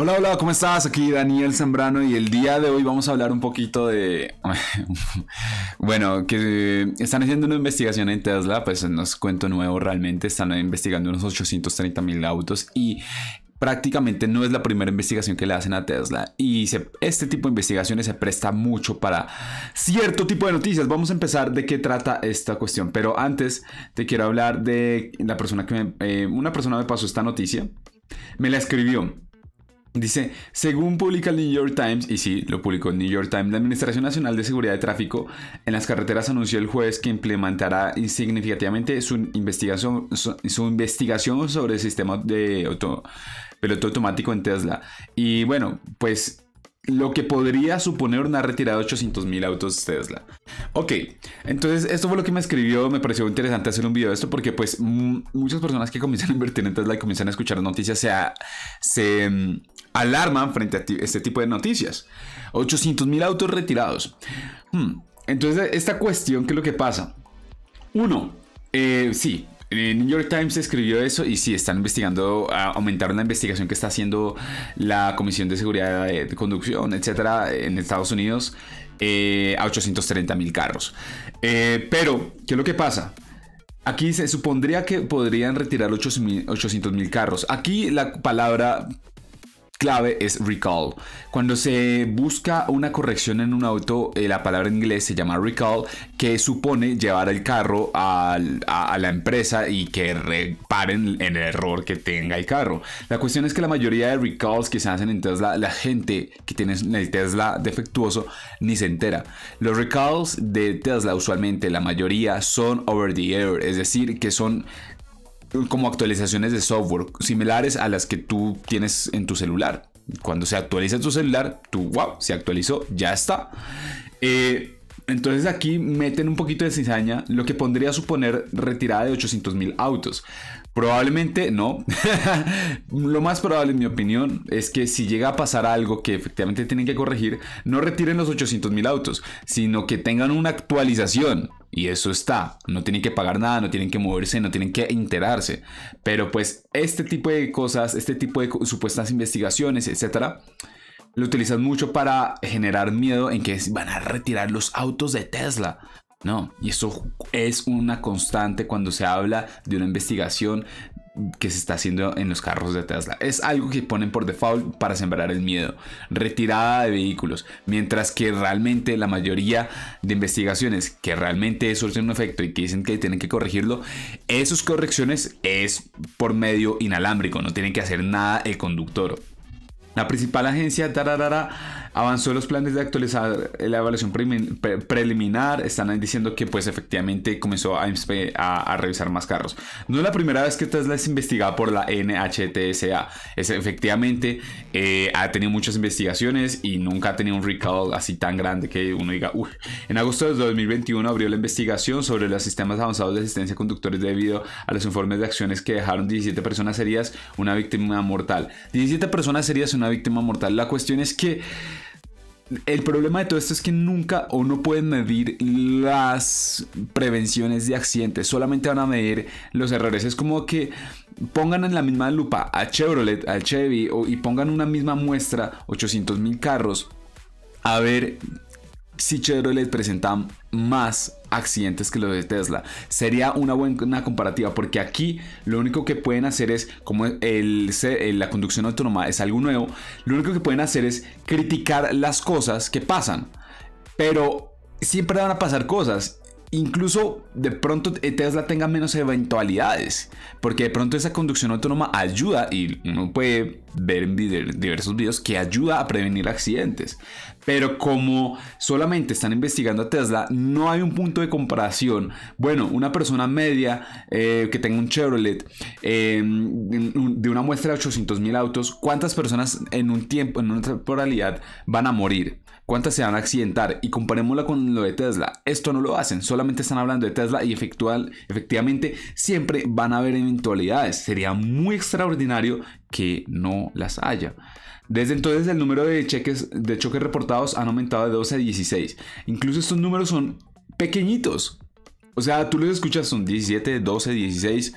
Hola, hola, ¿cómo estás? Aquí Daniel Zambrano y el día de hoy vamos a hablar un poquito de... bueno, que están haciendo una investigación en Tesla, pues no es cuento nuevo realmente, están investigando unos 830 mil autos y prácticamente no es la primera investigación que le hacen a Tesla. Y este tipo de investigaciones se presta mucho para cierto tipo de noticias. Vamos a empezar de qué trata esta cuestión. Pero antes te quiero hablar de la persona que me, eh, una persona me pasó esta noticia. Me la escribió. Dice, según publica el New York Times, y sí, lo publicó el New York Times, la Administración Nacional de Seguridad de Tráfico en las carreteras anunció el jueves que implementará significativamente su investigación, su, investigación sobre el sistema de auto, piloto automático en Tesla. Y bueno, pues lo que podría suponer una retirada de 800 mil autos Tesla. Ok, entonces esto fue lo que me escribió, me pareció interesante hacer un video de esto porque pues mm, muchas personas que comienzan a invertir en Tesla y comienzan a escuchar noticias se, se alarman frente a este tipo de noticias. mil autos retirados. Hmm, entonces, esta cuestión, ¿qué es lo que pasa? Uno, eh, sí, el New York Times escribió eso y sí, están investigando, aumentaron la investigación que está haciendo la Comisión de Seguridad de Conducción, etcétera, en Estados Unidos eh, a 830 mil carros. Eh, pero, ¿qué es lo que pasa? Aquí se supondría que podrían retirar 800 mil carros. Aquí la palabra clave es recall. Cuando se busca una corrección en un auto, eh, la palabra en inglés se llama recall, que supone llevar el carro a, a, la empresa y que reparen el error que tenga el carro. La cuestión es que la mayoría de recalls que se hacen en Tesla, la gente que tiene el Tesla defectuoso ni se entera. Los recalls de Tesla usualmente la mayoría son over the air, es decir, que son como actualizaciones de software similares a las que tú tienes en tu celular. Cuando se actualiza tu celular, tú, wow, se actualizó, ya está. Eh, entonces aquí meten un poquito de cizaña, lo que pondría a suponer retirada de 800 mil autos. Probablemente no. lo más probable, en mi opinión, es que si llega a pasar algo que efectivamente tienen que corregir, no retiren los 800 mil autos, sino que tengan una actualización y eso está. No tienen que pagar nada, no tienen que moverse, no tienen que enterarse. Pero pues este tipo de cosas, este tipo de supuestas investigaciones, etcétera, lo utilizan mucho para generar miedo en que van a retirar los autos de Tesla. No, y eso es una constante cuando se habla de una investigación que se está haciendo en los carros de Tesla. Es algo que ponen por default para sembrar el miedo. Retirada de vehículos. Mientras que realmente la mayoría de investigaciones que realmente surgen un efecto y que dicen que tienen que corregirlo, esas correcciones es por medio inalámbrico. No tienen que hacer nada el conductor. La principal agencia tararara, Avanzó los planes de actualizar la evaluación preliminar. Están diciendo que pues efectivamente comenzó a, revisar más carros. No es la primera vez que Tesla es investigada por la NHTSA. Es efectivamente eh, ha tenido muchas investigaciones y nunca ha tenido un recall así tan grande que uno diga, En agosto de 2021 abrió la investigación sobre los sistemas avanzados de asistencia a conductores debido a los informes de acciones que dejaron 17 personas heridas, una víctima mortal. 17 personas heridas, una víctima mortal. La cuestión es que el problema de todo esto es que nunca o no pueden medir las prevenciones de accidentes, solamente van a medir los errores. Es como que pongan en la misma lupa a Chevrolet, al Chevy o, y pongan una misma muestra, 800 mil carros, a ver si Chevrolet presentan más accidentes que los de Tesla. Sería una buena comparativa porque aquí lo único que pueden hacer es, como la conducción autónoma es algo nuevo, lo único que pueden hacer es criticar las cosas que pasan. Pero siempre van a pasar cosas incluso de pronto eh, Tesla tenga menos eventualidades, porque de pronto esa conducción autónoma ayuda, y uno puede ver en diversos videos que ayuda a prevenir accidentes, pero como solamente están investigando a Tesla, no hay un punto de comparación. Bueno, una persona media eh, que tenga un Chevrolet eh, de una muestra de 800.000 autos, ¿cuántas personas en un tiempo, en una temporalidad van a morir? ¿Cuántas se van a accidentar? Y comparémosla con lo de Tesla. Esto no lo hacen, solamente están hablando de Tesla y efectual, efectivamente siempre van a haber eventualidades. Sería muy extraordinario que no las haya. Desde entonces el número de cheques de choques reportados han aumentado de 12 a 16. Incluso estos números son pequeñitos. O sea, tú los escuchas son 17, 12, 16.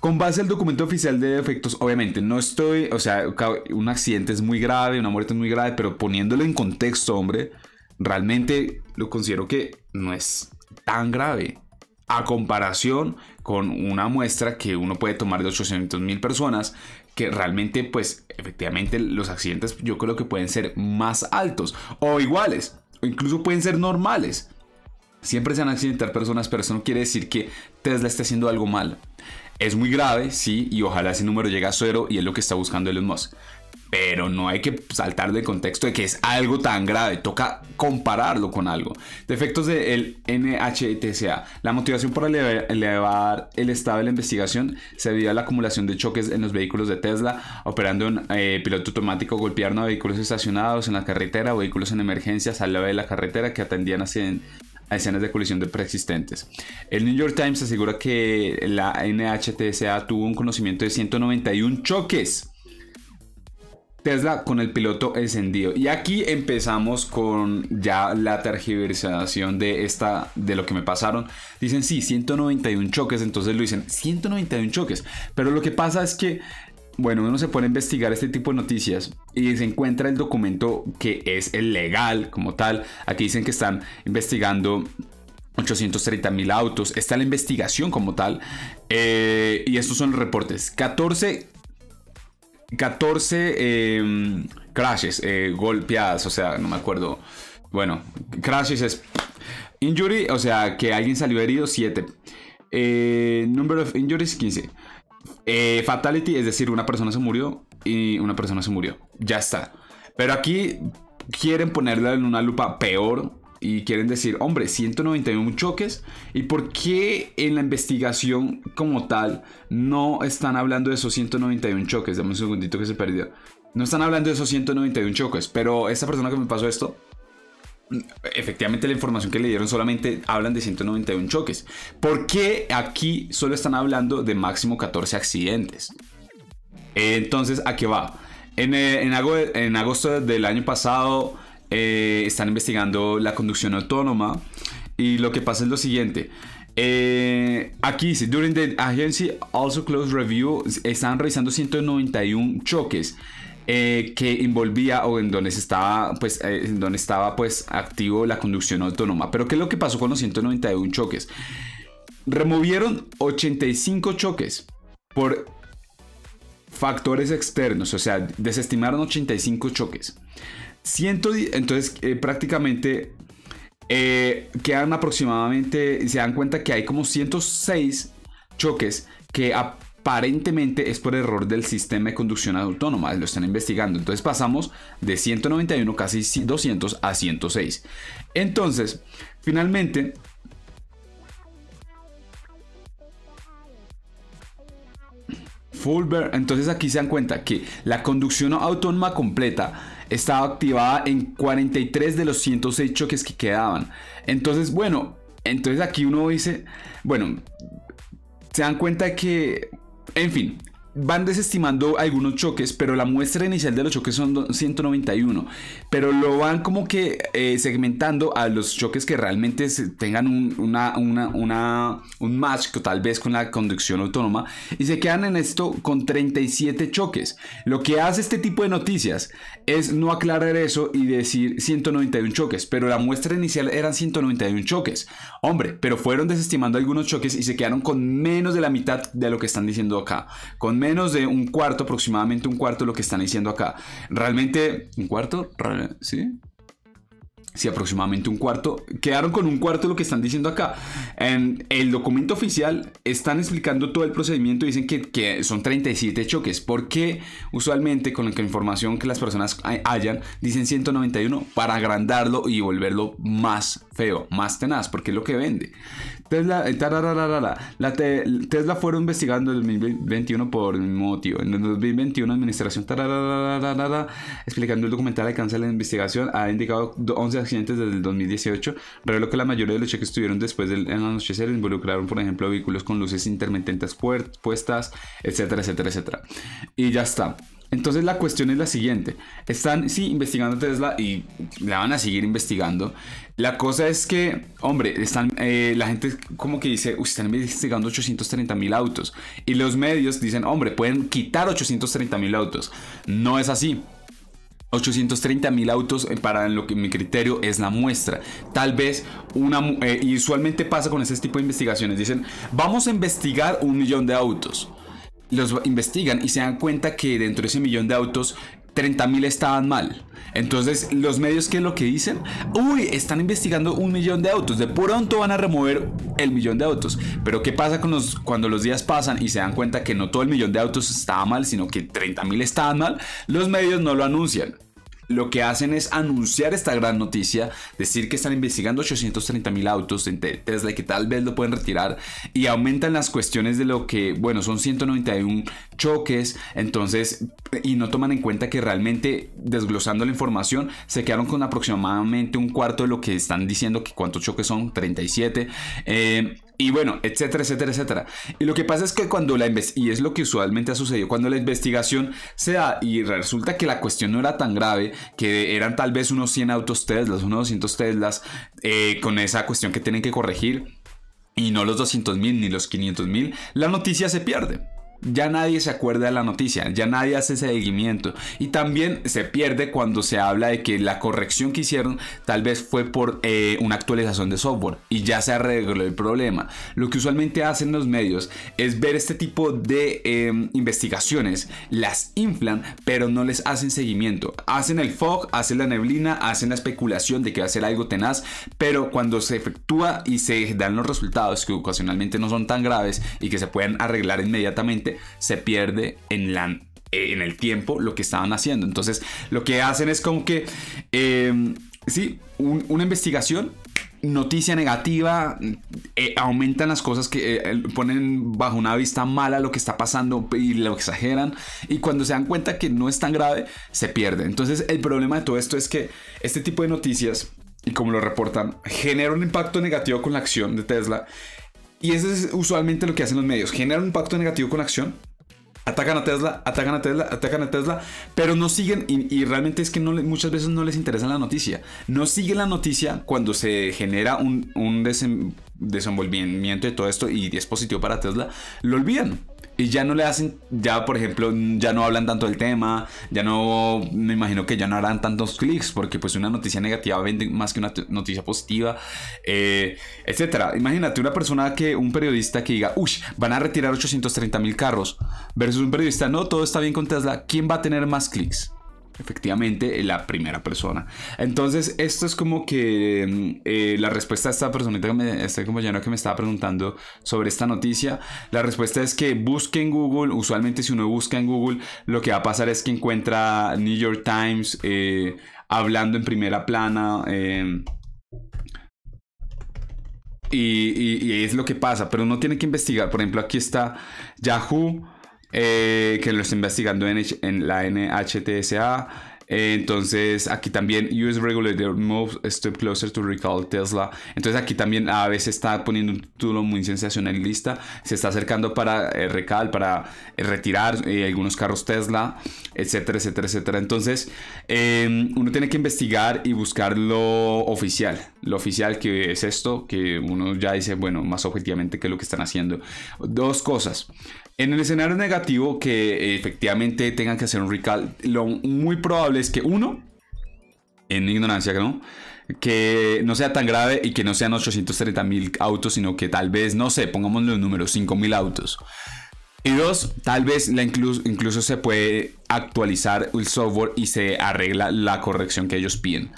Con base al documento oficial de efectos, obviamente no estoy, o sea, un accidente es muy grave, una muerte es muy grave, pero poniéndolo en contexto, hombre, realmente lo considero que no es tan grave. A comparación con una muestra que uno puede tomar de 800 mil personas, que realmente pues efectivamente los accidentes yo creo que pueden ser más altos o iguales, o incluso pueden ser normales. Siempre se van a accidentar personas, pero eso no quiere decir que Tesla esté haciendo algo mal. Es muy grave, sí, y ojalá ese número llegue a cero y es lo que está buscando Elon Musk. Pero no hay que saltar del contexto de que es algo tan grave, toca compararlo con algo. Defectos del NHTSA. La motivación para elevar el estado de la investigación se debió a la acumulación de choques en los vehículos de Tesla, operando un eh, piloto automático, golpearon a vehículos estacionados en la carretera, vehículos en emergencias al lado de la carretera que atendían a escenas de colisión de preexistentes. El New York Times asegura que la NHTSA tuvo un conocimiento de 191 choques Tesla con el piloto encendido. Y aquí empezamos con ya la tergiversación de esta de lo que me pasaron. Dicen, sí, 191 choques, entonces lo dicen, 191 choques. Pero lo que pasa es que bueno, uno se pone a investigar este tipo de noticias y se encuentra el documento que es el legal como tal. Aquí dicen que están investigando 830 mil autos. Está la investigación como tal. Eh, y estos son los reportes. 14 14 eh, crashes, eh, golpeadas, o sea, no me acuerdo. Bueno, crashes es injury, o sea, que alguien salió herido, 7. Eh, number of injuries, 15. Eh, fatality, es decir, una persona se murió y una persona se murió. Ya está. Pero aquí quieren ponerla en una lupa peor y quieren decir, hombre, 191 choques, ¿y por qué en la investigación como tal no están hablando de esos 191 choques? Dame un segundito que se perdió. No están hablando de esos 191 choques, pero esta persona que me pasó esto, efectivamente la información que le dieron solamente hablan de 191 choques. ¿Por qué aquí solo están hablando de máximo 14 accidentes? Entonces, ¿a qué va? En, eh, en, en agosto del año pasado eh, están investigando la conducción autónoma y lo que pasa es lo siguiente. Eh, aquí dice, during the agency also Close review, están revisando 191 choques eh, que envolvía o en donde estaba, pues, en donde estaba pues activo la conducción autónoma. Pero ¿qué es lo que pasó con los 191 choques? Removieron 85 choques por factores externos, o sea, desestimaron 85 choques. 110, entonces eh, prácticamente eh, quedan aproximadamente, se dan cuenta que hay como 106 choques que aparentemente es por error del sistema de conducción autónoma, lo están investigando. Entonces pasamos de 191, casi 200 a 106. Entonces, finalmente, Entonces aquí se dan cuenta que la conducción autónoma completa estaba activada en 43 de los 106 choques que quedaban. Entonces, bueno, entonces aquí uno dice, bueno, se dan cuenta que, en fin, van desestimando algunos choques, pero la muestra inicial de los choques son 191. Pero lo van como que eh, segmentando a los choques que realmente tengan un, una, una, match tal vez con la conducción autónoma. Y se quedan en esto con 37 choques. Lo que hace este tipo de noticias es no aclarar eso y decir 191 choques. Pero la muestra inicial eran 191 choques. Hombre, pero fueron desestimando algunos choques y se quedaron con menos de la mitad de lo que están diciendo acá. Con menos de un cuarto, aproximadamente un cuarto lo que están diciendo acá. Realmente, ¿un cuarto? ¿Sí? Sí, aproximadamente un cuarto. Quedaron con un cuarto lo que están diciendo acá. En el documento oficial están explicando todo el procedimiento dicen que, que, son 37 choques. porque usualmente con la información que las personas hayan dicen 191 para agrandarlo y volverlo más feo, más tenaz? Porque es lo que vende. Tesla, eh, la Tesla fueron investigando en 2021 por el motivo. En el 2021, la administración explicando el documental alcanza de la investigación, ha indicado 11 accidentes desde el 2018. Reveló que la mayoría de los cheques estuvieron después del anochecer involucraron, por ejemplo, vehículos con luces intermitentes puestas, etcétera, etcétera, etcétera. Y ya está. Entonces la cuestión es la siguiente. Están, sí, investigando Tesla y la van a seguir investigando. La cosa es que, hombre, están, eh, la gente como que dice, están investigando 830 mil autos. Y los medios dicen, hombre, pueden quitar 830 mil autos. No es así. 830 mil autos eh, para lo que mi criterio es la muestra. Tal vez una... Eh, y usualmente pasa con ese tipo de investigaciones. Dicen, vamos a investigar un millón de autos los investigan y se dan cuenta que dentro de ese millón de autos 30.000 estaban mal. Entonces, los medios, ¿qué es lo que dicen? Uy, están investigando un millón de autos. De pronto van a remover el millón de autos. Pero, ¿qué pasa cuando los días pasan y se dan cuenta que no todo el millón de autos estaba mal, sino que 30.000 estaban mal? Los medios no lo anuncian lo que hacen es anunciar esta gran noticia, decir que están investigando 830 mil autos en Tesla que tal vez lo pueden retirar y aumentan las cuestiones de lo que, bueno, son 191 choques, entonces, y no toman en cuenta que realmente desglosando la información se quedaron con aproximadamente un cuarto de lo que están diciendo que cuántos choques son, 37 y bueno, etcétera, etcétera, etcétera. Y lo que pasa es que cuando la y es lo que usualmente ha sucedido, cuando la investigación se da y resulta que la cuestión no era tan grave, que eran tal vez unos 100 autos Teslas, unos 200 Teslas, eh, con esa cuestión que tienen que corregir, y no los 200 mil ni los 500 mil, la noticia se pierde ya nadie se acuerda de la noticia, ya nadie hace ese seguimiento. Y también se pierde cuando se habla de que la corrección que hicieron tal vez fue por eh, una actualización de software y ya se arregló el problema. Lo que usualmente hacen los medios es ver este tipo de em, investigaciones, las inflan, pero no les hacen seguimiento. Hacen el fog, hacen la neblina, hacen la especulación de que va a ser algo tenaz, pero cuando se efectúa y se dan los resultados que ocasionalmente no son tan graves y que se pueden arreglar inmediatamente, se pierde en la en el tiempo lo que estaban haciendo. Entonces, lo que hacen es como que, em, sí, una investigación, noticia negativa, eh, aumentan las cosas que eh, ponen bajo una vista mala lo que está pasando y lo exageran. Y cuando se dan cuenta que no es tan grave, se pierde. Entonces, el problema de todo esto es que este tipo de noticias, y como lo reportan, genera un impacto negativo con la acción de Tesla y eso es usualmente lo que hacen los medios. Generan un pacto negativo con acción. Atacan a Tesla, atacan a Tesla, atacan a Tesla, pero no siguen y, realmente es que no, muchas veces no les interesa la noticia. No siguen la noticia cuando se genera un, desenvolvimiento de todo esto y es positivo para Tesla, lo olvidan. Y ya no le hacen, ya por ejemplo, ya no hablan tanto del tema, ya no, me imagino que ya no harán tantos clics, porque pues una noticia negativa vende más que una noticia positiva, eh, etcétera. Imagínate una persona que, un periodista que diga, uy, van a retirar 830 mil carros, versus un periodista, no, todo está bien con Tesla, ¿quién va a tener más clics? efectivamente eh, la primera persona. Entonces, esto es como que mm, eh, la respuesta a esta personita que me, este que me estaba preguntando sobre esta noticia, la respuesta es que busque en Google, usualmente si uno busca en Google, lo que va a pasar es que encuentra New York Times eh, hablando en primera plana. Em, y, es lo que pasa, pero no tiene que investigar. Por ejemplo, aquí está Yahoo eh, que lo está investigando en, la NHTSA. Eh, entonces aquí también US Regulator Moves Step Closer to Recall Tesla. Entonces aquí también a veces está poniendo un título muy sensacionalista. Se está acercando para eh, recal, para retirar algunos carros Tesla, etcétera, etcétera, etcétera. Entonces em, uno tiene que investigar y buscar lo oficial. Lo oficial que es esto, que uno ya dice, bueno, más objetivamente que lo que están haciendo. Dos cosas. En el escenario negativo que eh, efectivamente tengan que hacer un recall, lo muy probable es que uno, en ignorancia, ¿no? Que no sea tan grave y que no sean 830 mil autos, sino que tal vez, no sé, pongamos los números, 5 mil autos. Y dos, tal vez la incluso se puede actualizar el software y se arregla la corrección que ellos piden.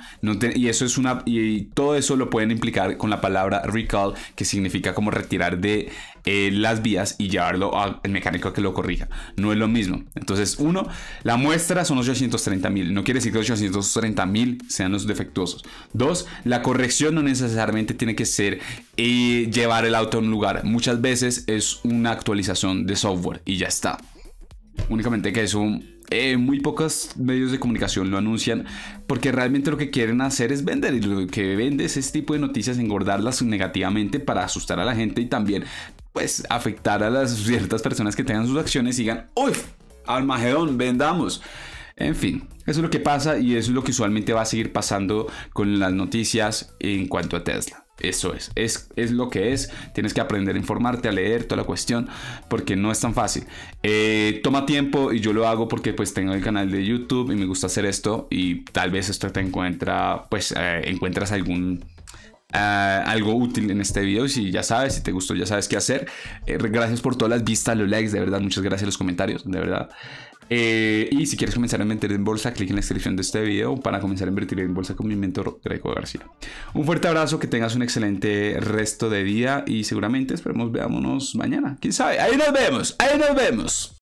y eso es una y todo eso lo pueden implicar con la palabra recall que significa como retirar de eh, las vías y llevarlo al mecánico que lo corrija. No es lo mismo. Entonces, uno, la muestra son 830 mil. No quiere decir que 830 mil sean los defectuosos. Dos, la corrección no necesariamente tiene que ser eh, llevar el auto a un lugar. Muchas veces es una actualización de software y ya está. Únicamente que es un eh, muy pocos medios de comunicación lo anuncian porque realmente lo que quieren hacer es vender y lo que vende es este tipo de noticias, engordarlas negativamente para asustar a la gente y también pues afectar a las ciertas personas que tengan sus acciones y digan, ¡Uy! Almagedón, vendamos. En fin, eso es lo que pasa y eso es lo que usualmente va a seguir pasando con las noticias en cuanto a Tesla. Eso es, es, lo que es. Tienes que aprender a informarte, a leer toda la cuestión, porque no es tan fácil. Eh, toma tiempo y yo lo hago porque pues tengo el canal de YouTube y me gusta hacer esto y tal vez esto te encuentra, pues eh, encuentras algún eh, algo útil en este video. Si ya sabes, si te gustó, ya sabes qué hacer. gracias por todas las vistas, los likes, de verdad. Muchas gracias, los comentarios, de verdad. Eh, y si quieres comenzar a invertir en bolsa, clic en la descripción de este video para comenzar a invertir en bolsa con mi mentor Greco García. Un fuerte abrazo, que tengas un excelente resto de día y seguramente esperemos veámonos mañana. ¿Quién sabe? Ahí nos vemos, ahí nos vemos.